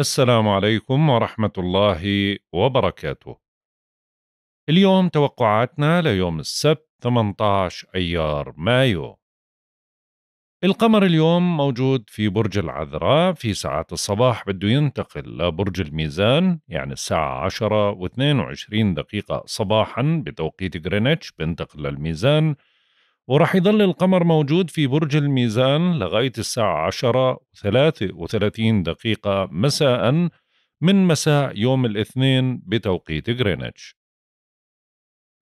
السلام عليكم ورحمة الله وبركاته. اليوم توقعاتنا ليوم السبت 18 أيار مايو. القمر اليوم موجود في برج العذراء في ساعات الصباح بده ينتقل لبرج الميزان يعني الساعة 10 و22 دقيقة صباحا بتوقيت غرينتش بنتقل للميزان وراح يظل القمر موجود في برج الميزان لغاية الساعة عشرة و وثلاثين دقيقة مساء من مساء يوم الاثنين بتوقيت غرينتش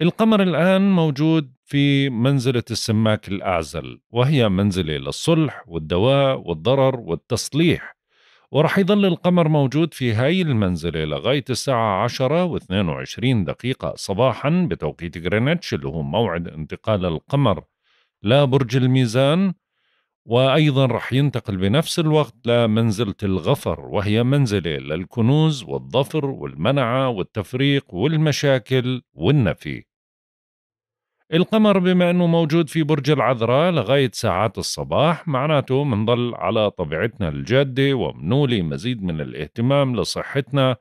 القمر الآن موجود في منزلة السماك الأعزل وهي منزلة للصلح والدواء والضرر والتصليح ورح يظل القمر موجود في هاي المنزلة لغاية الساعة 10 و 22 دقيقة صباحا بتوقيت غرينتش اللي هو موعد انتقال القمر لبرج الميزان وأيضا رح ينتقل بنفس الوقت لمنزلة الغفر وهي منزلة للكنوز والظفر والمنعة والتفريق والمشاكل والنفي القمر بما انه موجود في برج العذراء لغايه ساعات الصباح معناته منضل على طبيعتنا الجاده ومنولي مزيد من الاهتمام لصحتنا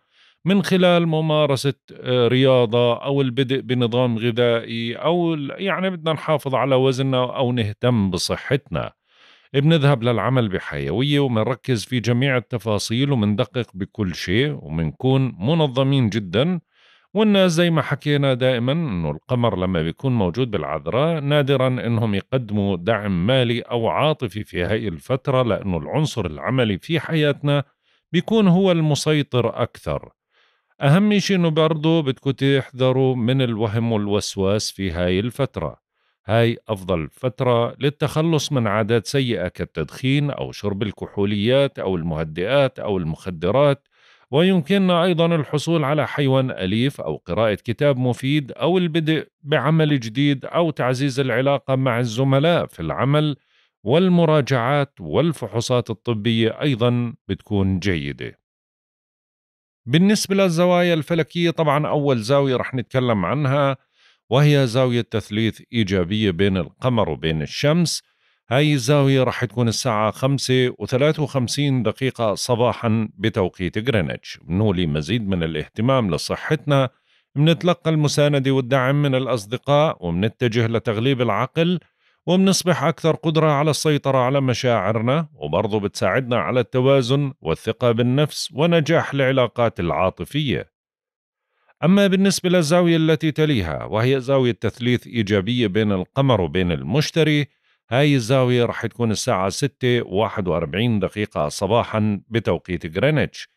من خلال ممارسة آه، رياضة أو البدء بنظام غذائي أو يعني بدنا نحافظ على وزننا أو نهتم بصحتنا بنذهب للعمل بحيوية ومنركز في جميع التفاصيل ومندقق بكل شيء ومنكون منظمين جدا والناس زي ما حكينا دائما انه القمر لما بيكون موجود بالعذراء نادرا انهم يقدموا دعم مالي او عاطفي في هاي الفتره لانه العنصر العملي في حياتنا بيكون هو المسيطر اكثر اهم شيء انه برضه بدكم تحذروا من الوهم والوسواس في هاي الفتره هاي أفضل فترة للتخلص من عادات سيئة كالتدخين أو شرب الكحوليات أو المهدئات أو المخدرات ويمكننا أيضا الحصول على حيوان أليف أو قراءة كتاب مفيد أو البدء بعمل جديد أو تعزيز العلاقة مع الزملاء في العمل والمراجعات والفحوصات الطبية أيضا بتكون جيدة بالنسبة للزوايا الفلكية طبعا أول زاوية رح نتكلم عنها وهي زاوية تثليث إيجابية بين القمر وبين الشمس هاي الزاوية راح تكون الساعة 5 و53 دقيقة صباحا بتوقيت غرينتش بنولي مزيد من الاهتمام لصحتنا منتلقى المساندة والدعم من الأصدقاء ومنتجه لتغليب العقل وبنصبح أكثر قدرة على السيطرة على مشاعرنا وبرضه بتساعدنا على التوازن والثقة بالنفس ونجاح العلاقات العاطفية أما بالنسبة للزاوية التي تليها وهي زاوية تثليث إيجابية بين القمر وبين المشتري هاي الزاوية رح تكون الساعة 6 41 دقيقة صباحا بتوقيت غرينتش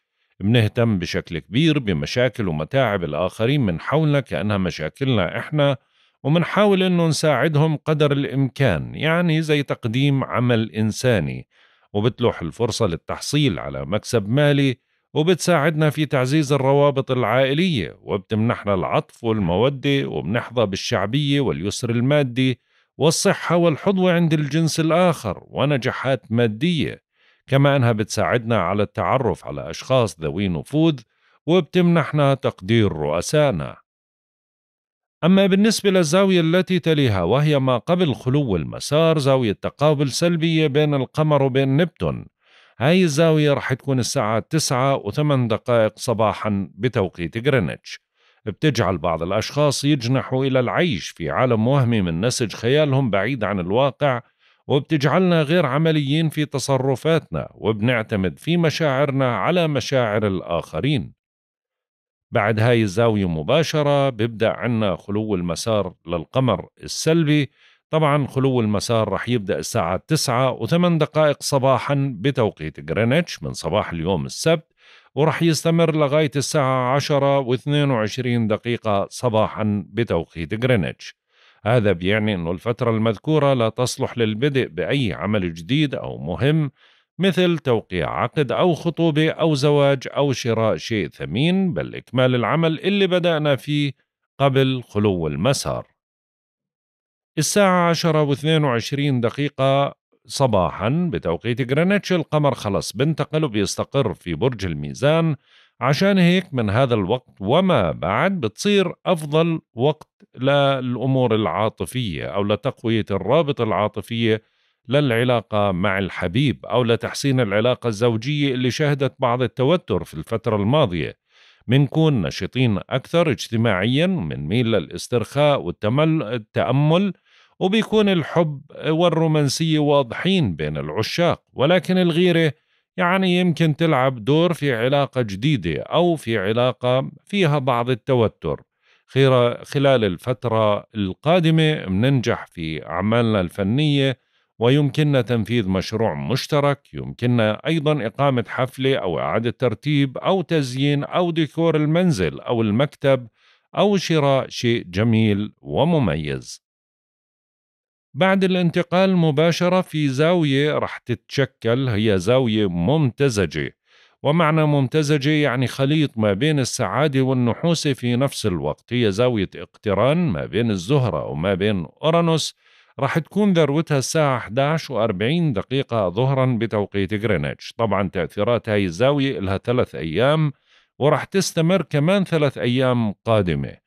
بنهتم بشكل كبير بمشاكل ومتاعب الآخرين من حولنا كأنها مشاكلنا إحنا ومنحاول أنه نساعدهم قدر الإمكان يعني زي تقديم عمل إنساني وبتلوح الفرصة للتحصيل على مكسب مالي وبتساعدنا في تعزيز الروابط العائلية وبتمنحنا العطف والمودة وبنحظى بالشعبية واليسر المادي والصحة والحظوة عند الجنس الآخر ونجاحات مادية كما أنها بتساعدنا على التعرف على أشخاص ذوي نفوذ وبتمنحنا تقدير رؤسائنا أما بالنسبة للزاوية التي تليها وهي ما قبل خلو المسار زاوية تقابل سلبية بين القمر وبين نبتون هاي الزاوية رح تكون الساعة 9 و8 دقائق صباحا بتوقيت غرينتش بتجعل بعض الأشخاص يجنحوا إلى العيش في عالم وهمي من نسج خيالهم بعيد عن الواقع وبتجعلنا غير عمليين في تصرفاتنا وبنعتمد في مشاعرنا على مشاعر الآخرين بعد هاي الزاوية مباشرة بيبدأ عنا خلو المسار للقمر السلبي طبعا خلو المسار رح يبدأ الساعة 9 و8 دقائق صباحا بتوقيت غرينتش من صباح اليوم السبت وراح يستمر لغاية الساعة 10 و22 دقيقة صباحا بتوقيت غرينتش هذا بيعني أنه الفترة المذكورة لا تصلح للبدء بأي عمل جديد أو مهم مثل توقيع عقد أو خطوبة أو زواج أو شراء شيء ثمين بل إكمال العمل اللي بدأنا فيه قبل خلو المسار الساعة عشرة واثنين وعشرين دقيقة صباحا بتوقيت جرينتش القمر خلص بنتقل وبيستقر في برج الميزان عشان هيك من هذا الوقت وما بعد بتصير أفضل وقت للأمور العاطفية أو لتقوية الرابط العاطفية للعلاقة مع الحبيب أو لتحسين العلاقة الزوجية اللي شهدت بعض التوتر في الفترة الماضية منكون نشيطين أكثر اجتماعيا ميل للاسترخاء والتأمل وبيكون الحب والرومانسية واضحين بين العشاق ولكن الغيرة يعني يمكن تلعب دور في علاقة جديدة أو في علاقة فيها بعض التوتر خلال الفترة القادمة مننجح في أعمالنا الفنية ويمكننا تنفيذ مشروع مشترك يمكننا أيضا إقامة حفلة أو إعادة ترتيب أو تزيين أو ديكور المنزل أو المكتب أو شراء شيء جميل ومميز بعد الانتقال مباشرة في زاوية رح تتشكل هي زاوية ممتزجة ومعنى ممتزجة يعني خليط ما بين السعادة والنحوسة في نفس الوقت هي زاوية اقتران ما بين الزهرة وما بين أورانوس رح تكون ذروتها الساعة 11 و40 دقيقة ظهرا بتوقيت غرينتش طبعا تأثيرات هاي الزاوية لها ثلاث أيام ورح تستمر كمان ثلاث أيام قادمة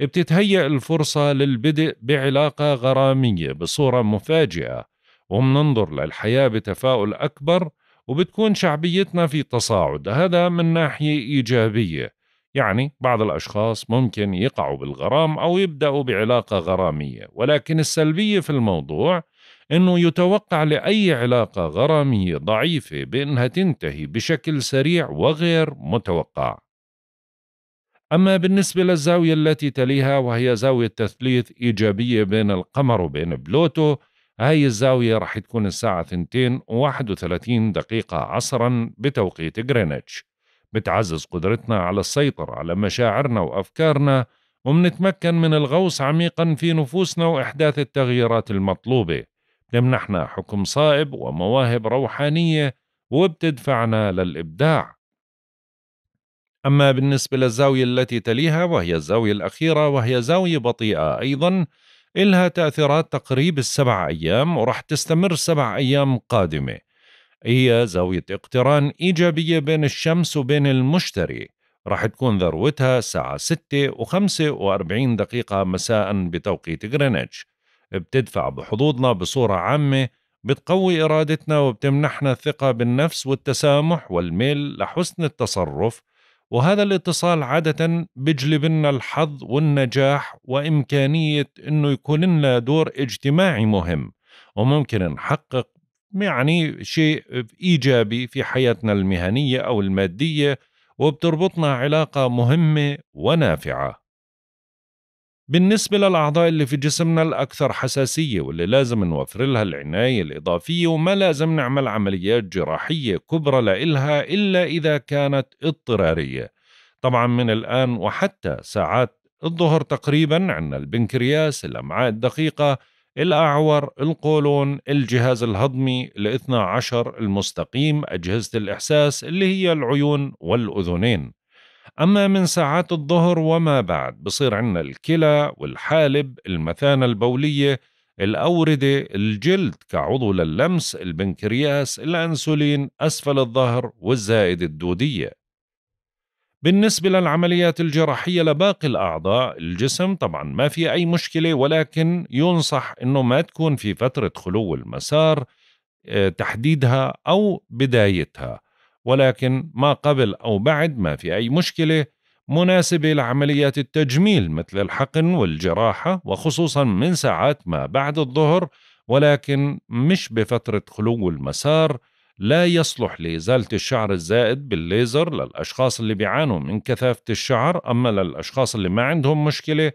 بتتهيأ الفرصة للبدء بعلاقة غرامية بصورة مفاجئة وبننظر للحياة بتفاؤل أكبر وبتكون شعبيتنا في تصاعد هذا من ناحية إيجابية يعني بعض الأشخاص ممكن يقعوا بالغرام أو يبدأوا بعلاقة غرامية ولكن السلبية في الموضوع أنه يتوقع لأي علاقة غرامية ضعيفة بأنها تنتهي بشكل سريع وغير متوقع أما بالنسبة للزاوية التي تليها وهي زاوية تثليث إيجابية بين القمر وبين بلوتو هاي الزاوية رح تكون الساعة 2 و وثلاثين دقيقة عصرا بتوقيت غرينتش بتعزز قدرتنا على السيطرة على مشاعرنا وأفكارنا ومنتمكن من الغوص عميقا في نفوسنا وإحداث التغييرات المطلوبة بتمنحنا حكم صائب ومواهب روحانية وبتدفعنا للإبداع أما بالنسبة للزاوية التي تليها وهي الزاوية الأخيرة وهي زاوية بطيئة أيضا إلها تأثيرات تقريب السبع أيام ورح تستمر سبع أيام قادمة هي زاوية اقتران إيجابية بين الشمس وبين المشتري رح تكون ذروتها الساعة 6 و45 دقيقة مساء بتوقيت غرينتش بتدفع بحظوظنا بصورة عامة بتقوي إرادتنا وبتمنحنا الثقة بالنفس والتسامح والميل لحسن التصرف وهذا الاتصال عادة بيجلب لنا الحظ والنجاح وإمكانية إنه يكون لنا دور اجتماعي مهم وممكن نحقق يعني شيء إيجابي في حياتنا المهنية أو المادية وبتربطنا علاقة مهمة ونافعة بالنسبة للأعضاء اللي في جسمنا الأكثر حساسية واللي لازم نوفر لها العناية الإضافية وما لازم نعمل عمليات جراحية كبرى لإلها إلا إذا كانت اضطرارية طبعا من الآن وحتى ساعات الظهر تقريبا عندنا البنكرياس الأمعاء الدقيقة الأعور القولون الجهاز الهضمي الاثنى عشر المستقيم أجهزة الإحساس اللي هي العيون والأذنين أما من ساعات الظهر وما بعد بصير عندنا الكلى والحالب المثانة البولية الأوردة الجلد كعضو للمس البنكرياس الأنسولين أسفل الظهر والزائدة الدودية بالنسبة للعمليات الجراحية لباقي الأعضاء الجسم طبعا ما في أي مشكلة ولكن ينصح أنه ما تكون في فترة خلو المسار آه، تحديدها أو بدايتها ولكن ما قبل أو بعد ما في أي مشكلة مناسبة لعمليات التجميل مثل الحقن والجراحة وخصوصا من ساعات ما بعد الظهر ولكن مش بفترة خلو المسار لا يصلح لإزالة الشعر الزائد بالليزر للأشخاص اللي بيعانوا من كثافة الشعر أما للأشخاص اللي ما عندهم مشكلة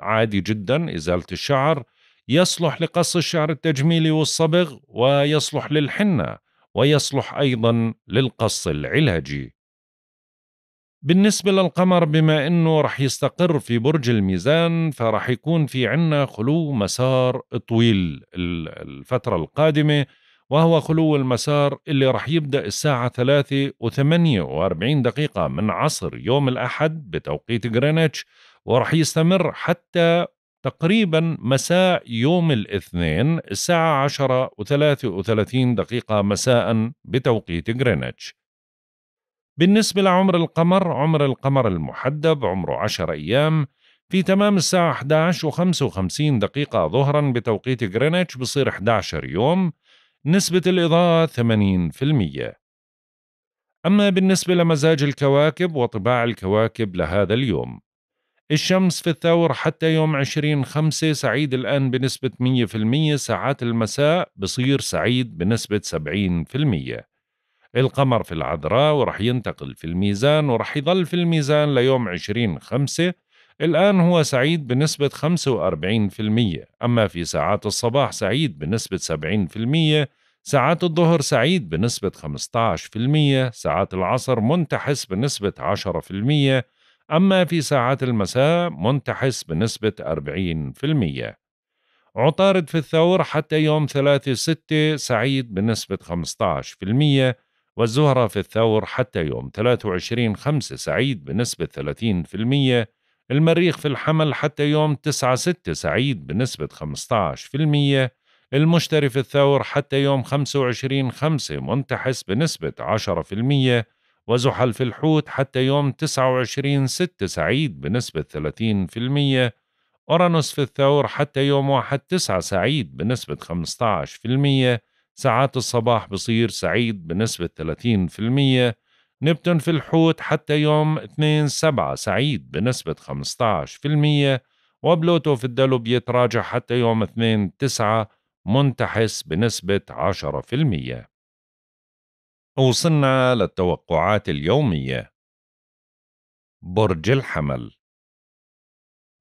عادي جدا إزالة الشعر يصلح لقص الشعر التجميلي والصبغ ويصلح للحنة ويصلح أيضا للقص العلاجي بالنسبة للقمر بما أنه رح يستقر في برج الميزان فرح يكون في عنا خلو مسار طويل الفترة القادمة وهو خلو المسار اللي رح يبدأ الساعة 3 و48 دقيقة من عصر يوم الأحد بتوقيت غرينتش ورح يستمر حتى تقريبا مساء يوم الاثنين الساعة 10 و33 دقيقة مساء بتوقيت غرينتش بالنسبة لعمر القمر عمر القمر المحدب عمره 10 أيام في تمام الساعة 11 و55 دقيقة ظهرا بتوقيت غرينتش بصير 11 يوم نسبة الإضاءة 80% أما بالنسبة لمزاج الكواكب وطباع الكواكب لهذا اليوم الشمس في الثور حتى يوم 20 خمسة سعيد الآن بنسبة 100% ساعات المساء بصير سعيد بنسبة 70% القمر في العذراء ورح ينتقل في الميزان ورح يظل في الميزان ليوم 20 خمسة الآن هو سعيد بنسبة 45% أما في ساعات الصباح سعيد بنسبة 70% ساعات الظهر سعيد بنسبة 15% ساعات العصر منتحس بنسبة 10% أما في ساعات المساء منتحس بنسبة 40% عطارد في الثور حتى يوم 3 6 سعيد بنسبة 15% والزهرة في الثور حتى يوم 23 5 سعيد بنسبة 30% المريخ في الحمل حتى يوم 9 6 سعيد بنسبة 15% المشتري في الثور حتى يوم 25 5 منتحس بنسبة وزحل في الحوت حتى يوم 29 6 سعيد بنسبة 30% أورانوس في الثور حتى يوم 1 9 سعيد بنسبة 15% ساعات الصباح بصير سعيد بنسبة 30% نبتون في الحوت حتى يوم 2 7 سعيد بنسبة 15% وبلوتو في الدلو بيتراجع حتى يوم 2 9 منتحس بنسبة 10% وصلنا للتوقعات اليومية برج الحمل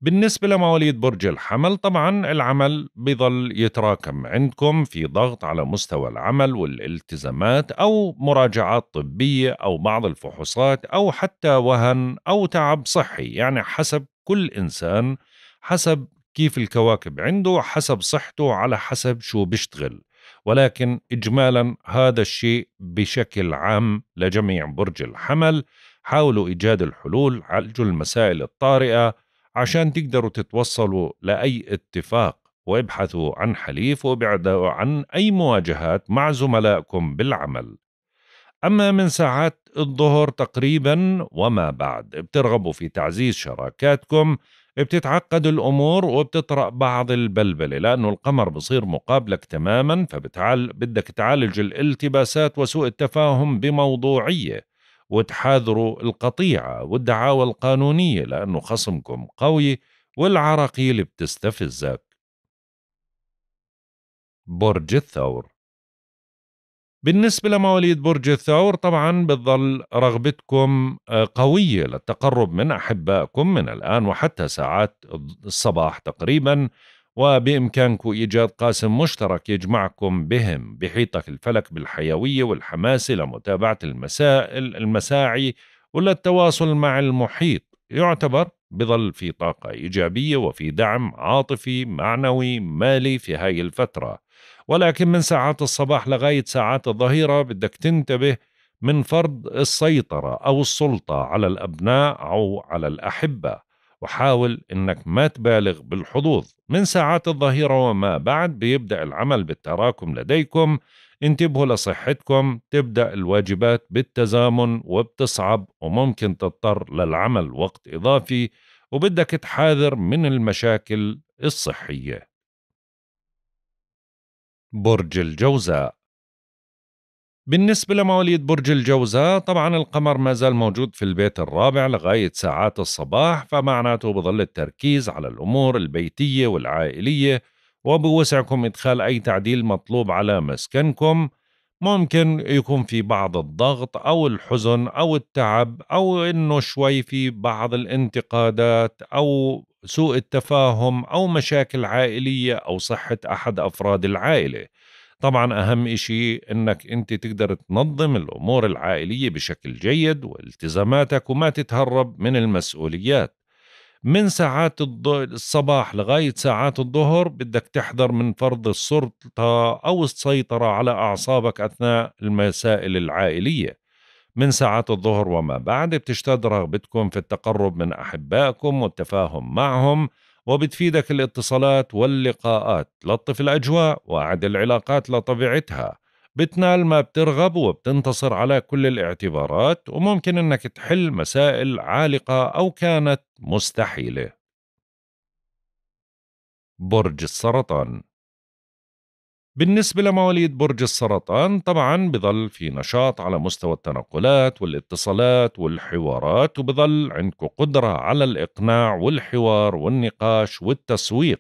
بالنسبة لمواليد برج الحمل طبعا العمل بظل يتراكم عندكم في ضغط على مستوى العمل والالتزامات أو مراجعات طبية أو بعض الفحوصات أو حتى وهن أو تعب صحي يعني حسب كل إنسان حسب كيف الكواكب عنده حسب صحته على حسب شو بيشتغل ولكن إجمالا هذا الشيء بشكل عام لجميع برج الحمل حاولوا إيجاد الحلول عالجوا المسائل الطارئة عشان تقدروا تتوصلوا لأي اتفاق وابحثوا عن حليف وابعدوا عن أي مواجهات مع زملائكم بالعمل أما من ساعات الظهر تقريبا وما بعد بترغبوا في تعزيز شراكاتكم بتتعقد الامور وبتطرا بعض البلبله لانه القمر بصير مقابلك تماما فبتعال بدك تعالج الالتباسات وسوء التفاهم بموضوعيه وتحاذروا القطيعه والدعاوى القانونيه لانه خصمكم قوي والعراقيل بتستفزك برج الثور بالنسبة لمواليد برج الثور طبعا بتظل رغبتكم آه، قوية للتقرب من أحبائكم من الآن وحتى ساعات الصباح تقريبا وبإمكانكم إيجاد قاسم مشترك يجمعكم بهم بحيطك الفلك بالحيوية والحماسة لمتابعة المسائل المساعي وللتواصل مع المحيط يعتبر بظل في طاقة إيجابية وفي دعم عاطفي معنوي مالي في هاي الفترة ولكن من ساعات الصباح لغاية ساعات الظهيرة بدك تنتبه من فرض السيطرة أو السلطة على الأبناء أو على الأحبة وحاول أنك ما تبالغ بالحظوظ من ساعات الظهيرة وما بعد بيبدأ العمل بالتراكم لديكم انتبهوا لصحتكم تبدأ الواجبات بالتزامن وبتصعب وممكن تضطر للعمل وقت إضافي وبدك تحاذر من المشاكل الصحيه برج الجوزاء بالنسبة لمواليد برج الجوزاء طبعا القمر ما زال موجود في البيت الرابع لغاية ساعات الصباح فمعناته بظل التركيز على الأمور البيتية والعائلية وبوسعكم إدخال أي تعديل مطلوب على مسكنكم ممكن يكون في بعض الضغط أو الحزن أو التعب أو إنه شوي في بعض الانتقادات أو سوء التفاهم أو مشاكل عائلية أو صحة أحد أفراد العائلة طبعا أهم إشي أنك أنت تقدر تنظم الأمور العائلية بشكل جيد والتزاماتك وما تتهرب من المسؤوليات من ساعات الصباح لغاية ساعات الظهر بدك تحذر من فرض السلطة أو السيطرة على أعصابك أثناء المسائل العائلية من ساعات الظهر وما بعد بتشتد رغبتكم في التقرب من أحبائكم والتفاهم معهم وبتفيدك الاتصالات واللقاءات لطف الأجواء وأعد العلاقات لطبيعتها بتنال ما بترغب وبتنتصر على كل الاعتبارات وممكن انك تحل مسائل عالقة او كانت مستحيلة برج السرطان بالنسبة لمواليد برج السرطان طبعا بظل في نشاط على مستوى التنقلات والاتصالات والحوارات وبظل عندكم قدرة على الإقناع والحوار والنقاش والتسويق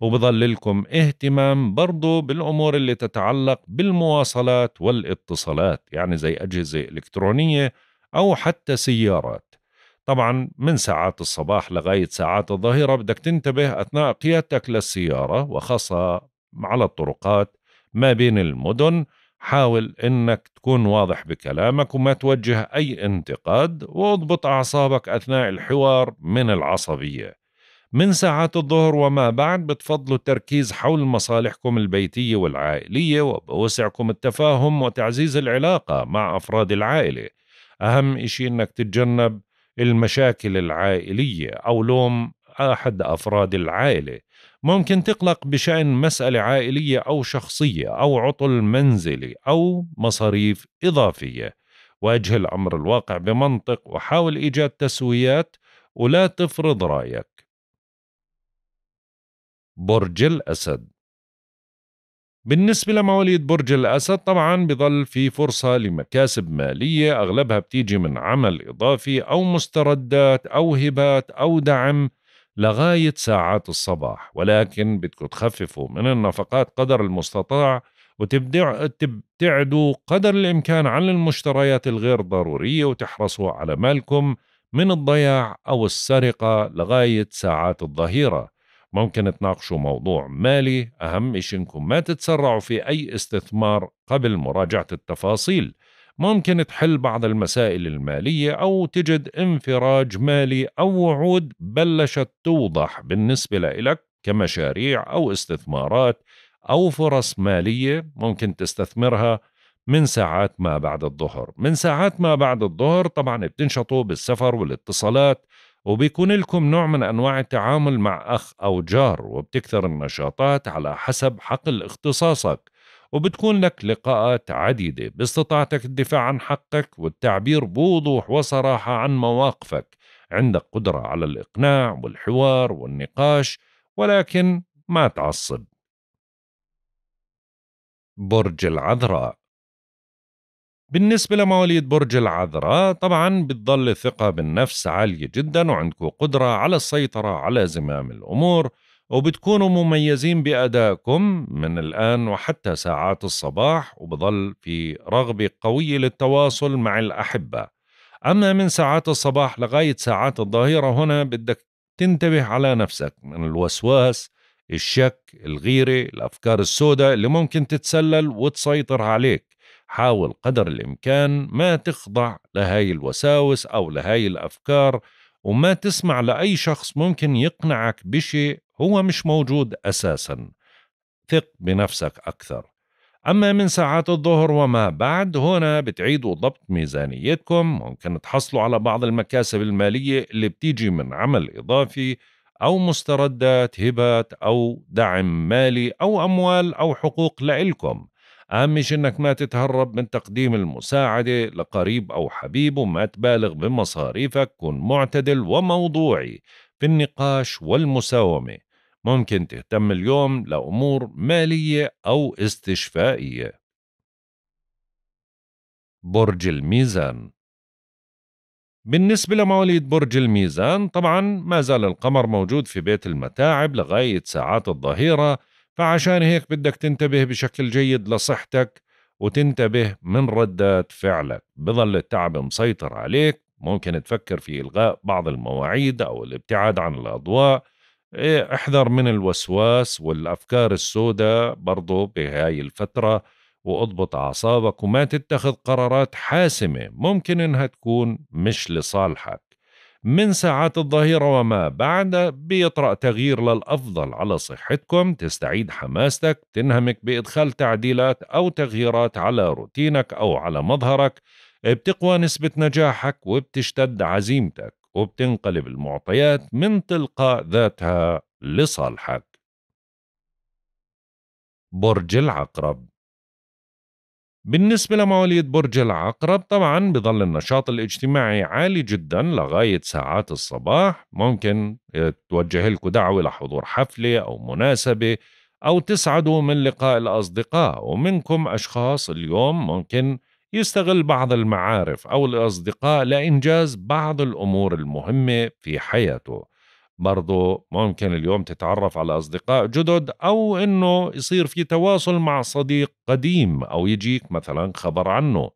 وبظل لكم اهتمام برضو بالأمور اللي تتعلق بالمواصلات والاتصالات يعني زي أجهزة إلكترونية أو حتى سيارات طبعا من ساعات الصباح لغاية ساعات الظهيرة بدك تنتبه أثناء قيادتك للسيارة وخاصة على الطرقات ما بين المدن حاول انك تكون واضح بكلامك وما توجه اي انتقاد واضبط اعصابك اثناء الحوار من العصبيه من ساعات الظهر وما بعد بتفضلوا التركيز حول مصالحكم البيتيه والعائليه وبوسعكم التفاهم وتعزيز العلاقه مع افراد العائله اهم شيء انك تتجنب المشاكل العائليه او لوم احد افراد العائله ممكن تقلق بشأن مسألة عائلية أو شخصية أو عطل منزلي أو مصاريف إضافية واجه الأمر الواقع بمنطق وحاول إيجاد تسويات ولا تفرض رأيك برج الأسد بالنسبة لمواليد برج الأسد طبعا بظل في فرصة لمكاسب مالية أغلبها بتيجي من عمل إضافي أو مستردات أو هبات أو دعم لغاية ساعات الصباح ولكن بدكم تخففوا من النفقات قدر المستطاع وتبتعدوا قدر الإمكان عن المشتريات الغير ضرورية وتحرصوا على مالكم من الضياع أو السرقة لغاية ساعات الظهيرة ممكن تناقشوا موضوع مالي أهم إشي إنكم ما تتسرعوا في أي استثمار قبل مراجعة التفاصيل ممكن تحل بعض المسائل المالية أو تجد انفراج مالي أو وعود بلشت توضح بالنسبة لإلك كمشاريع أو استثمارات أو فرص مالية ممكن تستثمرها من ساعات ما بعد الظهر من ساعات ما بعد الظهر طبعا بتنشطوا بالسفر والاتصالات وبيكون لكم نوع من أنواع التعامل مع أخ أو جار وبتكثر النشاطات على حسب حقل اختصاصك وبتكون لك لقاءات عديدة باستطاعتك الدفاع عن حقك والتعبير بوضوح وصراحة عن مواقفك عندك قدرة على الإقناع والحوار والنقاش ولكن ما تعصب برج العذراء بالنسبة لمواليد برج العذراء طبعا بتظل الثقة بالنفس عالية جدا وعندك قدرة على السيطرة على زمام الأمور وبتكونوا مميزين بأدائكم من الآن وحتى ساعات الصباح وبضل في رغبة قوية للتواصل مع الأحبة أما من ساعات الصباح لغاية ساعات الظهيرة هنا بدك تنتبه على نفسك من الوسواس الشك الغيرة الأفكار السوداء اللي ممكن تتسلل وتسيطر عليك حاول قدر الإمكان ما تخضع لهاي الوساوس أو لهاي الأفكار وما تسمع لأي شخص ممكن يقنعك بشيء هو مش موجود أساسا ثق بنفسك أكثر أما من ساعات الظهر وما بعد هنا بتعيدوا ضبط ميزانيتكم ممكن تحصلوا على بعض المكاسب المالية اللي بتيجي من عمل إضافي أو مستردات هبات أو دعم مالي أو أموال أو حقوق لإلكم أهم شيء إنك ما تتهرب من تقديم المساعدة لقريب أو حبيب وما تبالغ بمصاريفك كن معتدل وموضوعي في النقاش والمساومة ممكن تهتم اليوم لأمور مالية أو استشفائية برج الميزان بالنسبة لمواليد برج الميزان طبعا ما زال القمر موجود في بيت المتاعب لغاية ساعات الظهيرة فعشان هيك بدك تنتبه بشكل جيد لصحتك وتنتبه من ردات فعلك بظل التعب مسيطر عليك ممكن تفكر في إلغاء بعض المواعيد أو الابتعاد عن الأضواء إيه، احذر من الوسواس والأفكار السوداء برضو بهاي الفترة واضبط أعصابك وما تتخذ قرارات حاسمة ممكن إنها تكون مش لصالحك من ساعات الظهيرة وما بعد بيطرأ تغيير للأفضل على صحتكم تستعيد حماستك تنهمك بإدخال تعديلات أو تغييرات على روتينك أو على مظهرك بتقوى نسبة نجاحك وبتشتد عزيمتك وبتنقلب المعطيات من تلقاء ذاتها لصالحك برج العقرب بالنسبة لمواليد برج العقرب طبعا بظل النشاط الاجتماعي عالي جدا لغاية ساعات الصباح ممكن توجه لكم دعوة لحضور حفلة أو مناسبة أو تسعدوا من لقاء الأصدقاء ومنكم أشخاص اليوم ممكن يستغل بعض المعارف أو الأصدقاء لإنجاز بعض الأمور المهمة في حياته برضو ممكن اليوم تتعرف على أصدقاء جدد أو أنه يصير في تواصل مع صديق قديم أو يجيك مثلا خبر عنه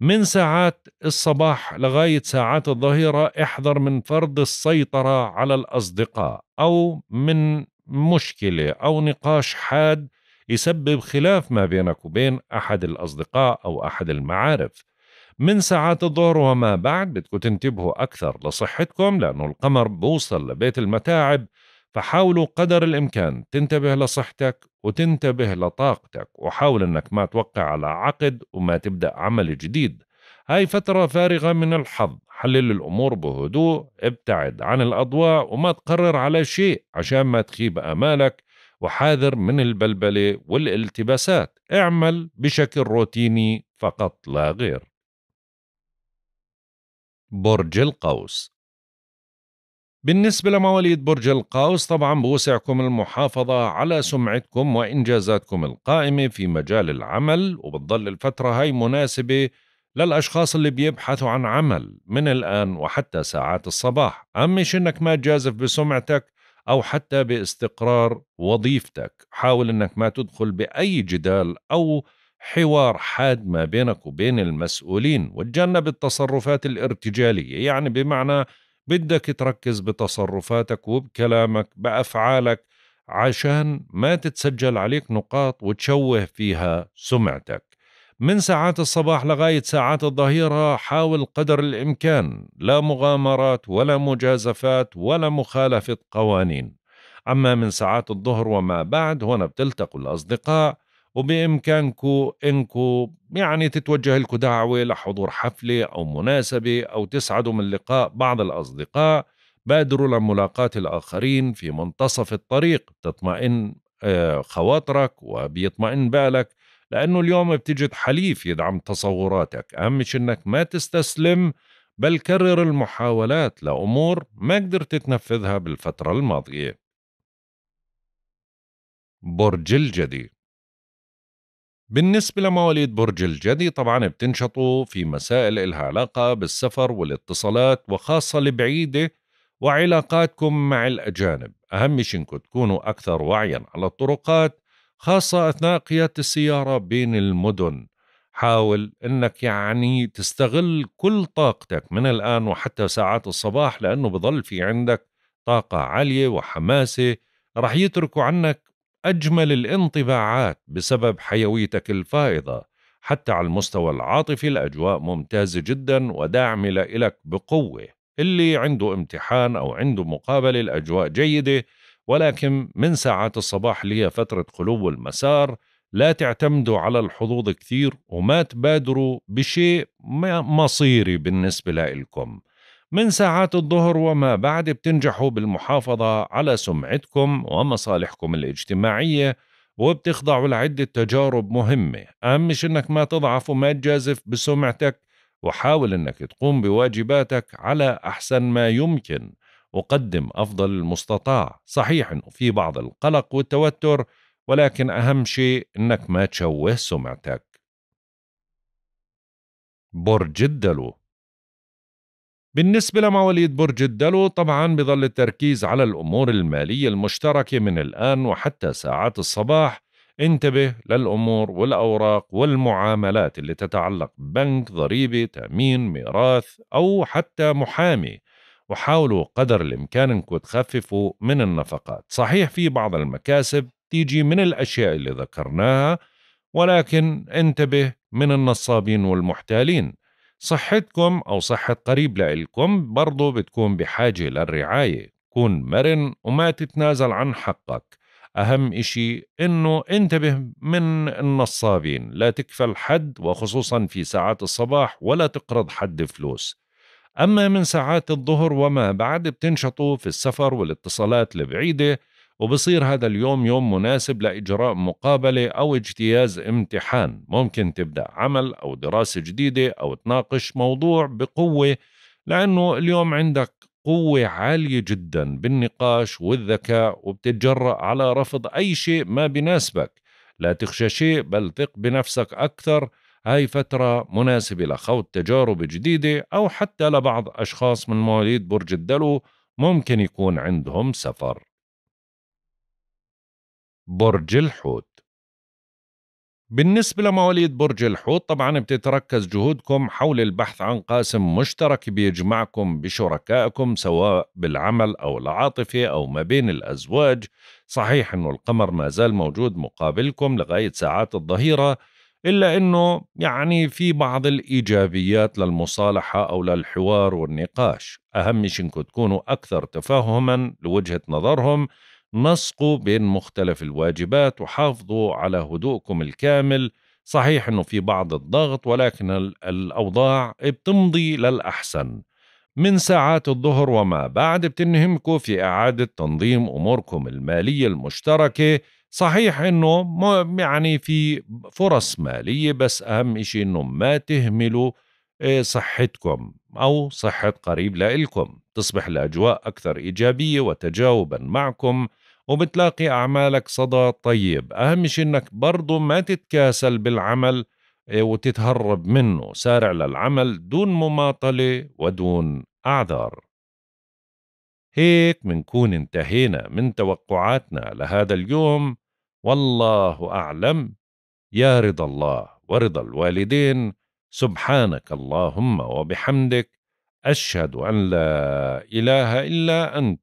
من ساعات الصباح لغاية ساعات الظهيرة احذر من فرض السيطرة على الأصدقاء أو من مشكلة أو نقاش حاد يسبب خلاف ما بينك وبين أحد الأصدقاء أو أحد المعارف من ساعات الظهر وما بعد بدكم تنتبهوا أكثر لصحتكم لأنه القمر بوصل لبيت المتاعب فحاولوا قدر الإمكان تنتبه لصحتك وتنتبه لطاقتك وحاول أنك ما توقع على عقد وما تبدأ عمل جديد هاي فترة فارغة من الحظ حلل الأمور بهدوء ابتعد عن الأضواء وما تقرر على شيء عشان ما تخيب آمالك وحاذر من البلبلة والالتباسات اعمل بشكل روتيني فقط لا غير برج القوس بالنسبة لمواليد برج القوس طبعا بوسعكم المحافظة على سمعتكم وإنجازاتكم القائمة في مجال العمل وبتضل الفترة هاي مناسبة للأشخاص اللي بيبحثوا عن عمل من الآن وحتى ساعات الصباح أهم شيء أنك ما تجازف بسمعتك أو حتى باستقرار وظيفتك حاول أنك ما تدخل بأي جدال أو حوار حاد ما بينك وبين المسؤولين وتجنب التصرفات الارتجالية يعني بمعنى بدك تركز بتصرفاتك وبكلامك بأفعالك عشان ما تتسجل عليك نقاط وتشوه فيها سمعتك من ساعات الصباح لغاية ساعات الظهيرة حاول قدر الإمكان لا مغامرات ولا مجازفات ولا مخالفة قوانين أما من ساعات الظهر وما بعد هنا بتلتقوا الأصدقاء وبإمكانكم إنكم يعني تتوجه لكم دعوة لحضور حفلة أو مناسبة أو تسعدوا من لقاء بعض الأصدقاء بادروا لملاقاة الآخرين في منتصف الطريق تطمئن آه، خواطرك وبيطمئن بالك لأنه اليوم بتجد حليف يدعم تصوراتك أهم شيء إنك ما تستسلم بل كرر المحاولات لأمور ما قدرت تنفذها بالفترة الماضية برج الجدي بالنسبة لمواليد برج الجدي طبعا بتنشطوا في مسائل إلها علاقة بالسفر والاتصالات وخاصة البعيدة وعلاقاتكم مع الأجانب أهم شيء إنكم تكونوا أكثر وعيا على الطرقات خاصة أثناء قيادة السيارة بين المدن حاول انك يعني تستغل كل طاقتك من الان وحتى ساعات الصباح لانه بضل في عندك طاقه عاليه وحماسه رح يتركوا عنك أجمل الانطباعات بسبب حيويتك الفائضة حتى على المستوى العاطفي الأجواء ممتازة جدا وداعمة لك بقوة اللي عنده امتحان أو عنده مقابلة الأجواء جيدة ولكن من ساعات الصباح اللي هي فترة خلو المسار لا تعتمدوا على الحظوظ كثير وما تبادروا بشيء مصيري بالنسبة لكم من ساعات الظهر وما بعد بتنجحوا بالمحافظة على سمعتكم ومصالحكم الاجتماعية وبتخضعوا لعدة تجارب مهمة أهم مش أنك ما تضعف وما تجازف بسمعتك وحاول أنك تقوم بواجباتك على أحسن ما يمكن وقدم أفضل المستطاع صحيح أنه في بعض القلق والتوتر ولكن أهم شيء أنك ما تشوه سمعتك برج الدلو بالنسبة لمواليد برج الدلو طبعا بظل التركيز على الأمور المالية المشتركة من الآن وحتى ساعات الصباح انتبه للأمور والأوراق والمعاملات اللي تتعلق ببنك ضريبة تأمين ميراث أو حتى محامي وحاولوا قدر الإمكان أنكم تخففوا من النفقات صحيح في بعض المكاسب تيجي من الأشياء اللي ذكرناها ولكن انتبه من النصابين والمحتالين صحتكم أو صحة قريب لإلكم برضو بتكون بحاجة للرعاية كن مرن وما تتنازل عن حقك أهم إشي إنه انتبه من النصابين لا تكفل حد وخصوصا في ساعات الصباح ولا تقرض حد فلوس أما من ساعات الظهر وما بعد بتنشطوا في السفر والاتصالات البعيدة وبصير هذا اليوم يوم مناسب لإجراء مقابلة أو اجتياز امتحان ممكن تبدأ عمل أو دراسة جديدة أو تناقش موضوع بقوة لأنه اليوم عندك قوة عالية جدا بالنقاش والذكاء وبتتجرأ على رفض أي شيء ما بناسبك لا تخشى شيء بل ثق بنفسك أكثر هاي فترة مناسبة لخوض تجارب جديدة أو حتى لبعض أشخاص من مواليد برج الدلو ممكن يكون عندهم سفر برج الحوت بالنسبة لمواليد برج الحوت طبعا بتتركز جهودكم حول البحث عن قاسم مشترك بيجمعكم بشركائكم سواء بالعمل أو العاطفة أو ما بين الأزواج صحيح أنه القمر ما زال موجود مقابلكم لغاية ساعات الظهيرة إلا أنه يعني في بعض الإيجابيات للمصالحة أو للحوار والنقاش أهم شيء أنكم تكونوا أكثر تفاهما لوجهة نظرهم نسقوا بين مختلف الواجبات وحافظوا على هدوءكم الكامل صحيح انه في بعض الضغط ولكن الاوضاع بتمضي للاحسن من ساعات الظهر وما بعد بتنهمكم في اعاده تنظيم اموركم الماليه المشتركه صحيح انه يعني في فرص ماليه بس اهم شيء انه ما تهملوا آه، صحتكم او صحه قريب لإلكم تصبح الاجواء اكثر ايجابيه وتجاوبا معكم وبتلاقي أعمالك صدى طيب أهم شيء إنك برضو ما تتكاسل بالعمل آه، وتتهرب منه سارع للعمل دون مماطلة ودون أعذار هيك منكون انتهينا من توقعاتنا لهذا اليوم والله أعلم يا رضا الله ورضا الوالدين سبحانك اللهم وبحمدك أشهد أن لا إله إلا أنت